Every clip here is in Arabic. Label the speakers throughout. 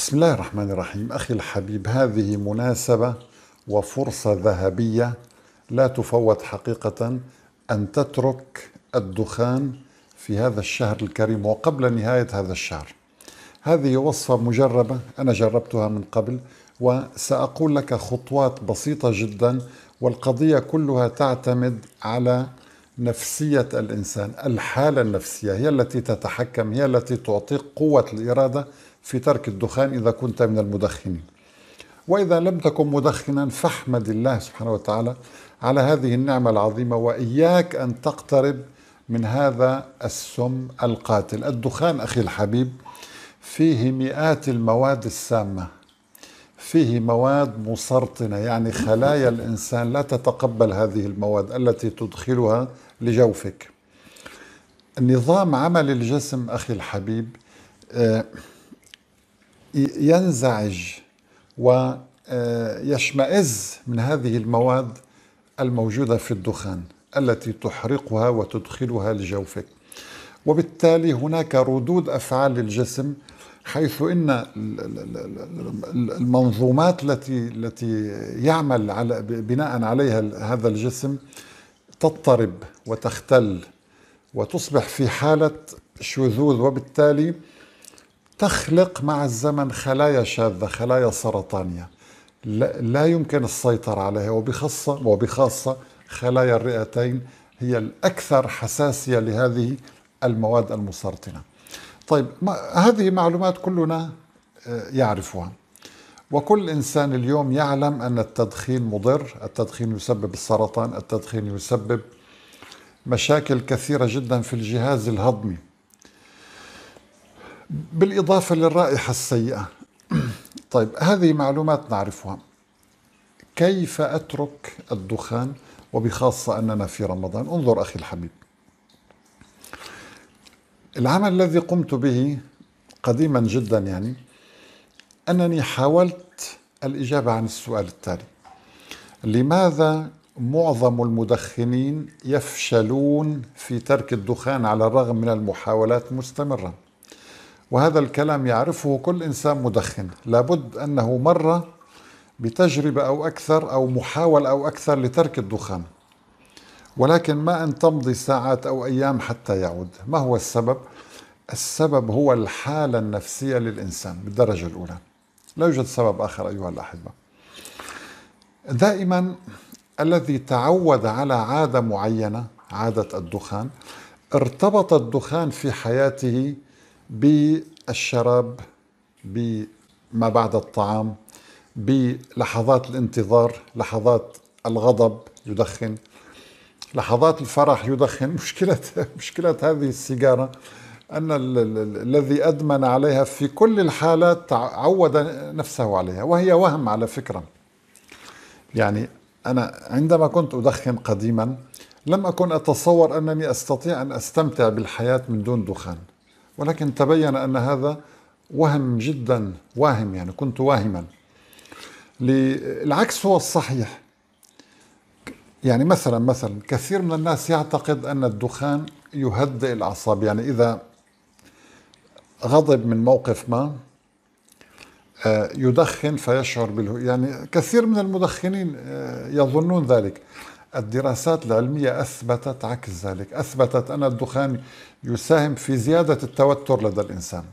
Speaker 1: بسم الله الرحمن الرحيم أخي الحبيب هذه مناسبة وفرصة ذهبية لا تفوت حقيقة أن تترك الدخان في هذا الشهر الكريم وقبل نهاية هذا الشهر هذه وصفة مجربة أنا جربتها من قبل وسأقول لك خطوات بسيطة جدا والقضية كلها تعتمد على نفسية الإنسان الحالة النفسية هي التي تتحكم هي التي تعطيك قوة الإرادة في ترك الدخان إذا كنت من المدخنين وإذا لم تكن مدخنا فاحمد الله سبحانه وتعالى على هذه النعمة العظيمة وإياك أن تقترب من هذا السم القاتل الدخان أخي الحبيب فيه مئات المواد السامة فيه مواد مسرطنة يعني خلايا الإنسان لا تتقبل هذه المواد التي تدخلها لجوفك نظام عمل الجسم أخي الحبيب آه، ينزعج ويشمئز آه، من هذه المواد الموجودة في الدخان التي تحرقها وتدخلها لجوفك وبالتالي هناك ردود أفعال للجسم حيث ان المنظومات التي التي يعمل على بناء عليها هذا الجسم تضطرب وتختل وتصبح في حاله شذوذ وبالتالي تخلق مع الزمن خلايا شاذة خلايا سرطانية لا يمكن السيطرة عليها وبخاصة وبخاصة خلايا الرئتين هي الأكثر حساسية لهذه المواد المسرطنة طيب ما هذه معلومات كلنا آه، يعرفها وكل إنسان اليوم يعلم أن التدخين مضر التدخين يسبب السرطان التدخين يسبب مشاكل كثيرة جدا في الجهاز الهضمي بالإضافة للرائحة السيئة طيب هذه معلومات نعرفها كيف أترك الدخان وبخاصة أننا في رمضان انظر أخي الحبيب العمل الذي قمت به قديما جدا يعني أنني حاولت الإجابة عن السؤال التالي لماذا معظم المدخنين يفشلون في ترك الدخان على الرغم من المحاولات مستمرة وهذا الكلام يعرفه كل إنسان مدخن لابد أنه مر بتجربة أو أكثر أو محاولة أو أكثر لترك الدخان ولكن ما أن تمضي ساعات أو أيام حتى يعود ما هو السبب؟ السبب هو الحالة النفسية للإنسان بالدرجة الأولى لا يوجد سبب آخر أيها الأحبة دائما الذي تعود على عادة معينة عادة الدخان ارتبط الدخان في حياته بالشراب بما بعد الطعام بلحظات الانتظار لحظات الغضب يدخن لحظات الفرح يدخن مشكلة مشكلة هذه السيجارة أن الذي أدمن عليها في كل الحالات عود نفسه عليها وهي وهم على فكرة يعني أنا عندما كنت أدخن قديما لم أكن أتصور أنني أستطيع أن أستمتع بالحياة من دون دخان ولكن تبين أن هذا وهم جدا واهم يعني كنت واهما العكس هو الصحيح يعني مثلا مثلا كثير من الناس يعتقد أن الدخان يهدئ الأعصاب يعني إذا غضب من موقف ما آه، يدخن فيشعر بالهدوء يعني كثير من المدخنين آه، يظنون ذلك الدراسات العلمية أثبتت عكس ذلك أثبتت أن الدخان يساهم في زيادة التوتر لدى الإنسان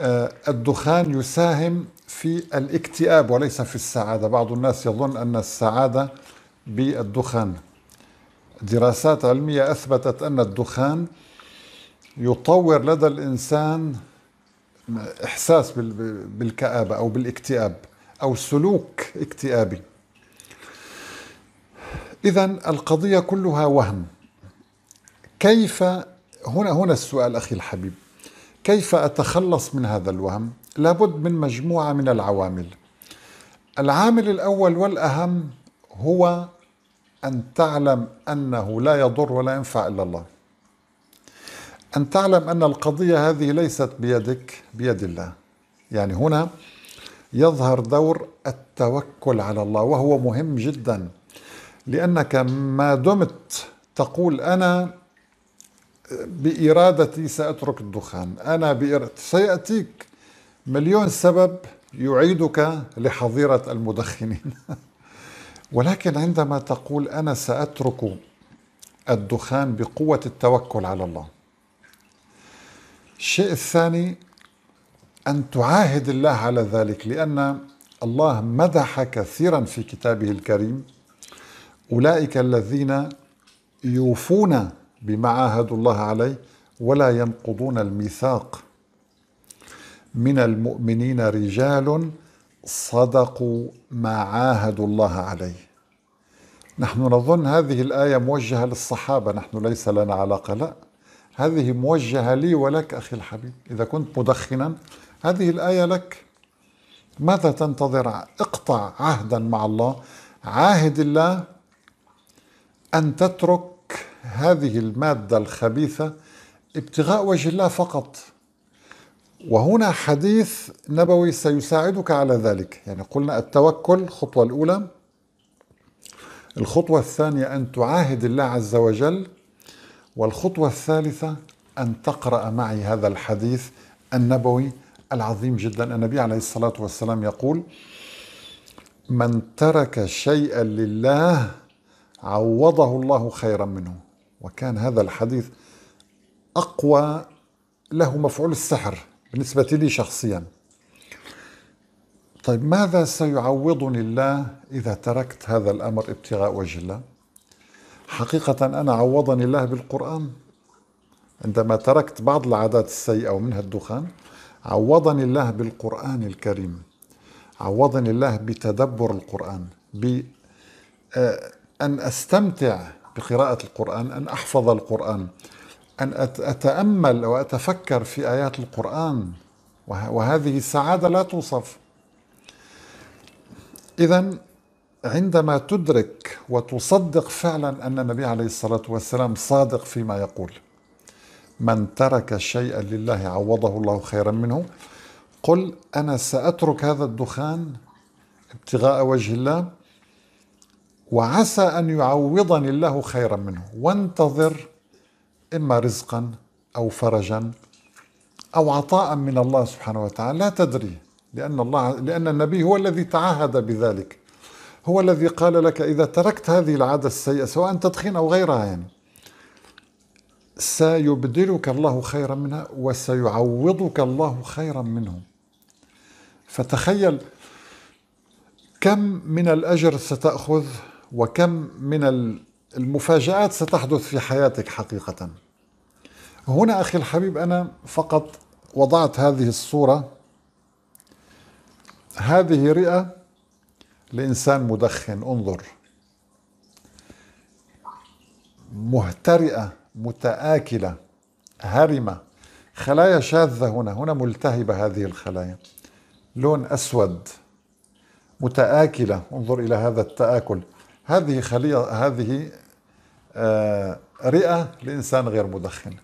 Speaker 1: آه، الدخان يساهم في الاكتئاب وليس في السعادة بعض الناس يظن أن السعادة بالدخان دراسات علمية أثبتت أن الدخان يطور لدى الإنسان إحساس بالكآبة أو بالاكتئاب أو سلوك اكتئابي إذا القضية كلها وهم كيف هنا هنا السؤال أخي الحبيب كيف أتخلص من هذا الوهم؟ لابد من مجموعة من العوامل العامل الأول والأهم هو أن تعلم أنه لا يضر ولا ينفع إلا الله أن تعلم أن القضية هذه ليست بيدك بيد الله يعني هنا يظهر دور التوكل على الله وهو مهم جدا لأنك ما دمت تقول أنا بإرادتي سأترك الدخان أنا بإرادتي سيأتيك مليون سبب يعيدك لحظيرة المدخنين ولكن عندما تقول أنا سأترك الدخان بقوة التوكل على الله الشيء الثاني أن تعاهد الله على ذلك لأن الله مدح كثيرا في كتابه الكريم أولئك الذين يوفون بما عاهدوا الله عليه ولا ينقضون الميثاق من المؤمنين رجال صدقوا ما عاهدوا الله عليه نحن نظن هذه الآية موجهة للصحابة نحن ليس لنا علاقة لا هذه موجهة لي ولك أخي الحبيب إذا كنت مدخنا هذه الآية لك ماذا تنتظر اقطع عهدا مع الله عاهد الله أن تترك هذه المادة الخبيثة ابتغاء وجه الله فقط وهنا حديث نبوي سيساعدك على ذلك يعني قلنا التوكل الخطوة الأولى الخطوة الثانية أن تعاهد الله عز وجل والخطوة الثالثة أن تقرأ معي هذا الحديث النبوي العظيم جدا النبي عليه الصلاة والسلام يقول من ترك شيئا لله عوضه الله خيرا منه وكان هذا الحديث أقوى له مفعول السحر بالنسبة لي شخصيا طيب ماذا سيعوضني الله إذا تركت هذا الأمر ابتغاء وجه الله حقيقة أنا عوضني الله بالقرآن عندما تركت بعض العادات السيئة ومنها الدخان عوضني الله بالقرآن الكريم عوضني الله بتدبر القرآن ب آه، أن أستمتع بقراءة القرآن أن أحفظ القرآن أن أتأمل وأتفكر في آيات القرآن وهذه السعادة لا توصف إذا عندما تدرك وتصدق فعلا أن النبي عليه الصلاة والسلام صادق فيما يقول من ترك شيئا لله عوضه الله خيرا منه قل أنا سأترك هذا الدخان ابتغاء وجه الله وعسى أن يعوضني الله خيرا منه وانتظر إما رزقا أو فرجا أو عطاء من الله سبحانه وتعالى لا تدري لأن الله لأن النبي هو الذي تعهد بذلك هو الذي قال لك إذا تركت هذه العادة السيئة سواء تدخين أو غيرها يعني سيبدلك الله خيرا منها وسيعوضك الله خيرا منه فتخيل كم من الأجر ستأخذ وكم من المفاجآت ستحدث في حياتك حقيقة هنا أخي الحبيب أنا فقط وضعت هذه الصورة هذه رئة لإنسان مدخن انظر مهترئة متآكلة هرمة خلايا شاذة هنا هنا ملتهبة هذه الخلايا لون أسود متآكلة انظر إلى هذا التآكل هذه خلية هذه آه، رئة لإنسان غير مدخن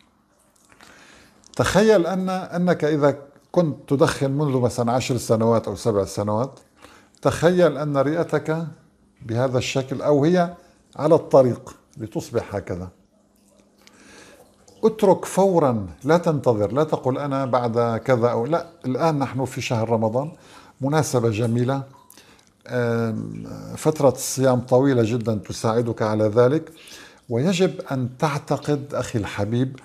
Speaker 1: تخيل أن أنك إذا كنت تدخن منذ مثلا عشر سنوات أو سبع سنوات تخيل أن رئتك بهذا الشكل أو هي على الطريق لتصبح هكذا اترك فورا لا تنتظر لا تقل أنا بعد كذا أو لا الآن نحن في شهر رمضان مناسبة جميلة فترة صيام طويلة جدا تساعدك على ذلك ويجب أن تعتقد أخي الحبيب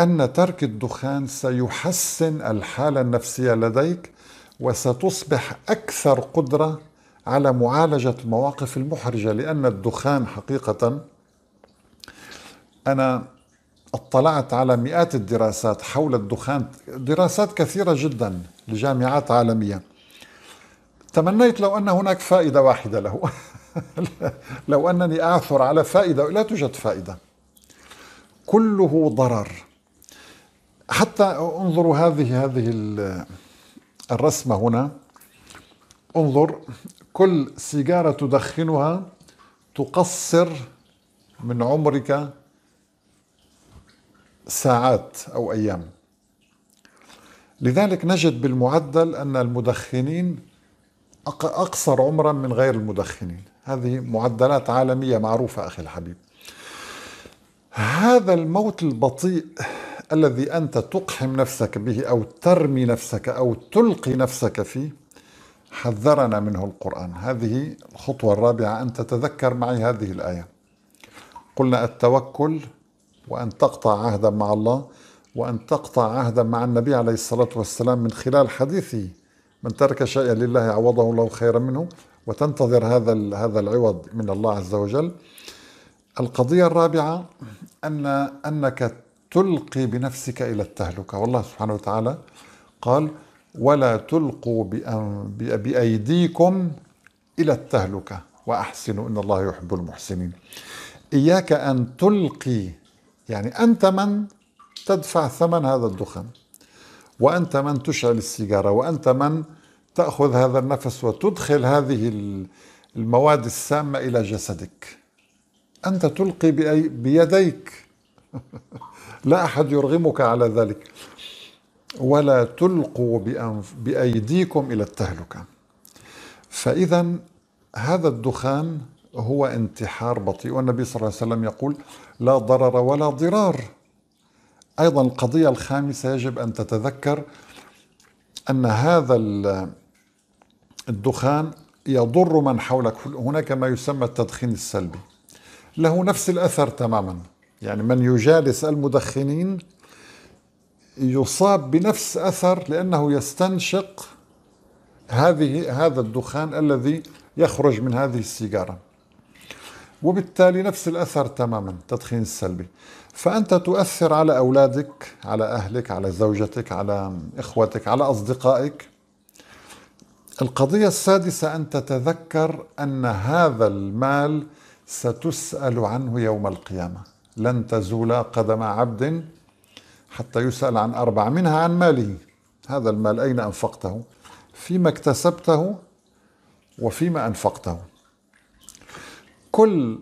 Speaker 1: أن ترك الدخان سيحسن الحالة النفسية لديك وستصبح أكثر قدرة على معالجة المواقف المحرجة لأن الدخان حقيقة أنا اطلعت على مئات الدراسات حول الدخان دراسات كثيرة جدا لجامعات عالمية تمنيت لو أن هناك فائدة واحدة له لو أنني أعثر على فائدة لا توجد فائدة كله ضرر حتى انظروا هذه هذه الرسمة هنا انظر كل سيجارة تدخنها تقصر من عمرك ساعات أو أيام لذلك نجد بالمعدل أن المدخنين أقصر عمرا من غير المدخنين هذه معدلات عالمية معروفة أخي الحبيب هذا الموت البطيء الذي أنت تقحم نفسك به أو ترمي نفسك أو تلقي نفسك فيه حذرنا منه القرآن هذه الخطوة الرابعة أن تتذكر معي هذه الآية قلنا التوكل وأن تقطع عهدا مع الله وأن تقطع عهدا مع النبي عليه الصلاة والسلام من خلال حديثه من ترك شيئا لله عوضه الله خيرا منه وتنتظر هذا هذا العوض من الله عز وجل القضية الرابعة أن أنك تلقي بنفسك إلى التهلكة والله سبحانه وتعالى قال ولا تلقوا بأيديكم إلى التهلكة وأحسنوا إن الله يحب المحسنين إياك أن تلقي يعني أنت من تدفع ثمن هذا الدخان. وأنت من تشعل السيجارة وأنت من تأخذ هذا النفس وتدخل هذه المواد السامة إلى جسدك أنت تلقي بيديك لا أحد يرغمك على ذلك ولا تلقوا بأيديكم إلى التهلكة فإذا هذا الدخان هو انتحار بطيء والنبي صلى الله عليه وسلم يقول لا ضرر ولا ضرار أيضا القضية الخامسة يجب أن تتذكر أن هذا الدخان يضر من حولك هناك ما يسمى التدخين السلبي له نفس الأثر تماما يعني من يجالس المدخنين يصاب بنفس أثر لأنه يستنشق هذه هذا الدخان الذي يخرج من هذه السيجارة وبالتالي نفس الأثر تماما التدخين السلبي فأنت تؤثر على أولادك على أهلك على زوجتك على إخوتك على أصدقائك القضية السادسة أن تتذكر أن هذا المال ستسأل عنه يوم القيامة لن تزول قدم عبد حتى يسأل عن أربع منها عن ماله هذا المال أين أنفقته فيما اكتسبته وفيما أنفقته كل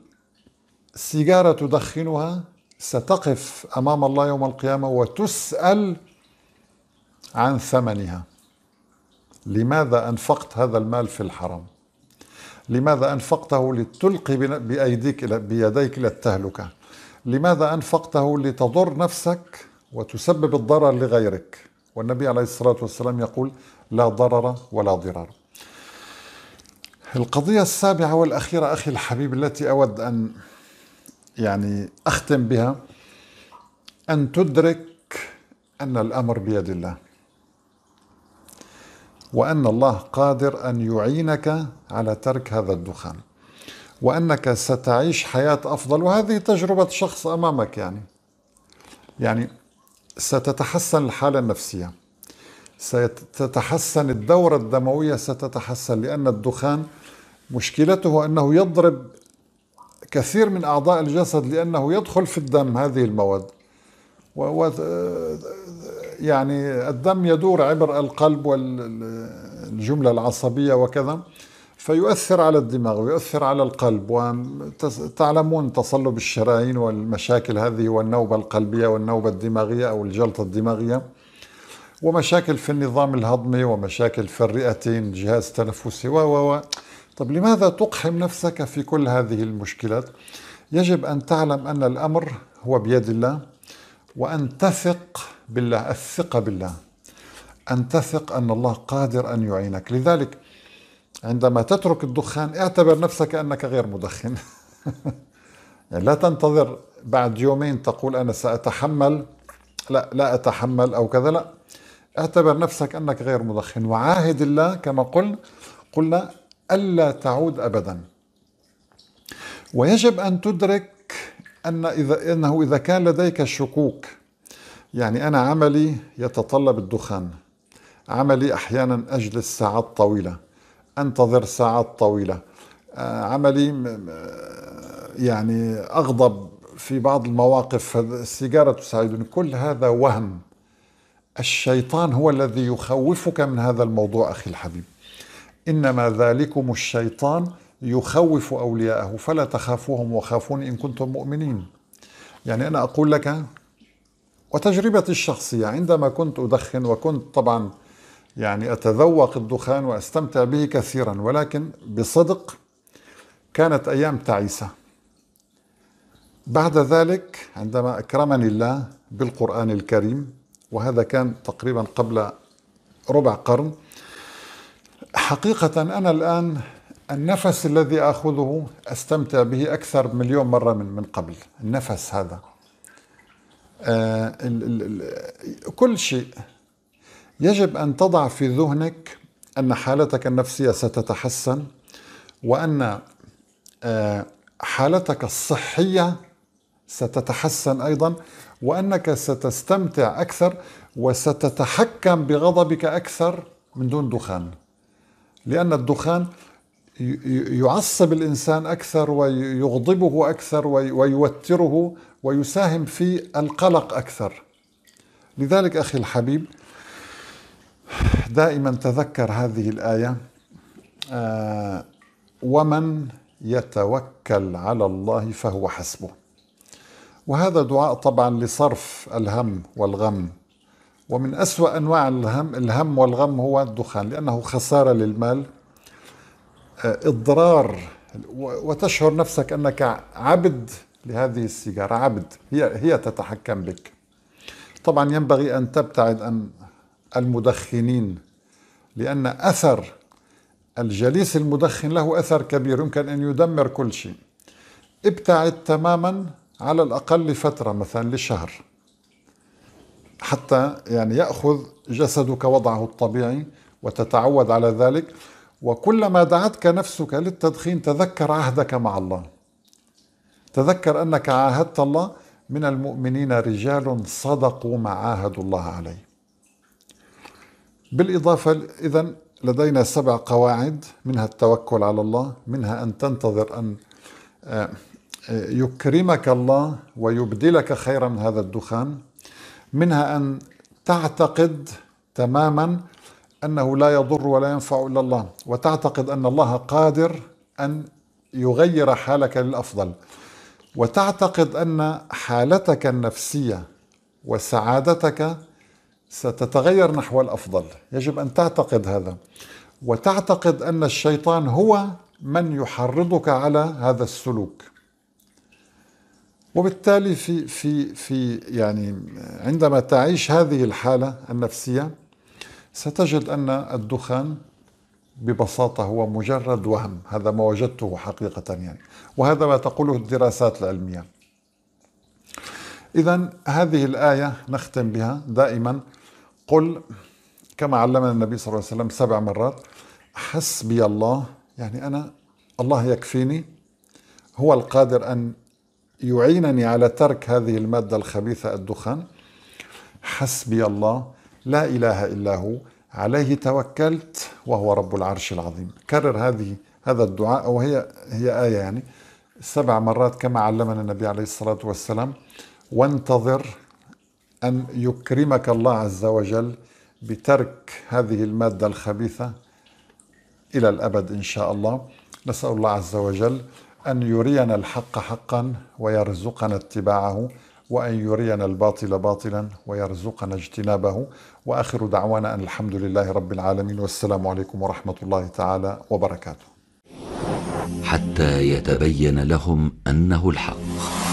Speaker 1: سيجارة تدخنها ستقف امام الله يوم القيامه وتسال عن ثمنها لماذا انفقت هذا المال في الحرام لماذا انفقته لتلقي بايديك بيديك الى التهلكه لماذا انفقته لتضر نفسك وتسبب الضرر لغيرك والنبي عليه الصلاه والسلام يقول لا ضرر ولا ضرار القضيه السابعه والاخيره اخي الحبيب التي اود ان يعني أختم بها أن تدرك أن الأمر بيد الله وأن الله قادر أن يعينك على ترك هذا الدخان وأنك ستعيش حياة أفضل وهذه تجربة شخص أمامك يعني يعني ستتحسن الحالة النفسية ستتحسن الدورة الدموية ستتحسن لأن الدخان مشكلته أنه يضرب كثير من أعضاء الجسد لأنه يدخل في الدم هذه المواد و يعني الدم يدور عبر القلب والجملة العصبية وكذا فيؤثر على الدماغ ويؤثر على القلب وتعلمون تصلب الشرايين والمشاكل هذه والنوبة القلبية والنوبة الدماغية أو الجلطة الدماغية ومشاكل في النظام الهضمي ومشاكل في الرئتين الجهاز و و طب لماذا تقحم نفسك في كل هذه المشكلات؟ يجب أن تعلم أن الأمر هو بيد الله وأن تثق بالله الثقة بالله أن تثق أن الله قادر أن يعينك لذلك عندما تترك الدخان اعتبر نفسك أنك غير مدخن يعني لا تنتظر بعد يومين تقول أنا سأتحمل لا لا أتحمل أو كذا لا اعتبر نفسك أنك غير مدخن وعاهد الله كما قلنا قلنا ألا تعود أبدا ويجب أن تدرك أن إذا أنه إذا كان لديك شكوك يعني أنا عملي يتطلب الدخان عملي أحيانا أجلس ساعات طويلة أنتظر ساعات طويلة آه، عملي يعني أغضب في بعض المواقف السيجارة تساعدني كل هذا وهم الشيطان هو الذي يخوفك من هذا الموضوع أخي الحبيب إنما ذلكم الشيطان يخوف أولياءه فلا تخافوهم وخافون إن كنتم مؤمنين يعني أنا أقول لك وتجربتي الشخصية عندما كنت أدخن وكنت طبعا يعني أتذوق الدخان وأستمتع به كثيرا ولكن بصدق كانت أيام تعيسة بعد ذلك عندما أكرمني الله بالقرآن الكريم وهذا كان تقريبا قبل ربع قرن حقيقة أنا الآن النفس الذي أخذه أستمتع به أكثر مليون مرة من من قبل النفس هذا آه ال ال ال كل شيء يجب أن تضع في ذهنك أن حالتك النفسية ستتحسن وأن آه حالتك الصحية ستتحسن أيضا وأنك ستستمتع أكثر وستتحكم بغضبك أكثر من دون دخان لأن الدخان يعصب الإنسان أكثر ويغضبه أكثر ويوتره ويساهم في القلق أكثر لذلك أخي الحبيب دائما تذكر هذه الآية آه، ومن يتوكل على الله فهو حسبه وهذا دعاء طبعا لصرف الهم والغم ومن أسوأ أنواع الهم, الهم والغم هو الدخان لأنه خسارة للمال آه، اضرار وتشعر نفسك أنك عبد لهذه السيجارة عبد هي, هي تتحكم بك طبعا ينبغي أن تبتعد عن المدخنين لأن أثر الجليس المدخن له أثر كبير يمكن أن يدمر كل شيء ابتعد تماما على الأقل لفترة مثلا لشهر حتى يعني ياخذ جسدك وضعه الطبيعي وتتعود على ذلك وكلما دعتك نفسك للتدخين تذكر عهدك مع الله تذكر انك عاهدت الله من المؤمنين رجال صدقوا ما عاهدوا الله عليه بالاضافه اذا لدينا سبع قواعد منها التوكل على الله منها ان تنتظر ان آه، آه، يكرمك الله ويبدلك خيرا من هذا الدخان منها أن تعتقد تماما أنه لا يضر ولا ينفع إلا الله وتعتقد أن الله قادر أن يغير حالك للأفضل وتعتقد أن حالتك النفسية وسعادتك ستتغير نحو الأفضل يجب أن تعتقد هذا وتعتقد أن الشيطان هو من يحرضك على هذا السلوك وبالتالي في في في يعني عندما تعيش هذه الحاله النفسيه ستجد ان الدخان ببساطه هو مجرد وهم، هذا ما وجدته حقيقه يعني، وهذا ما تقوله الدراسات العلميه. اذا هذه الايه نختم بها دائما قل كما علمنا النبي صلى الله عليه وسلم سبع مرات حسبي الله يعني انا الله يكفيني هو القادر ان يعينني على ترك هذه المادة الخبيثة الدخان حسبي الله لا إله إلا هو عليه توكلت وهو رب العرش العظيم كرر هذه هذا الدعاء وهي هي آية يعني سبع مرات كما علمنا النبي عليه الصلاة والسلام وانتظر أن يكرمك الله عز وجل بترك هذه المادة الخبيثة إلى الأبد إن شاء الله نسأل الله عز وجل أن يرينا الحق حقا ويرزقنا اتباعه وأن يرينا الباطل باطلا ويرزقنا اجتنابه وآخر دعوانا أن الحمد لله رب العالمين والسلام عليكم ورحمة الله تعالى وبركاته حتى يتبين لهم أنه الحق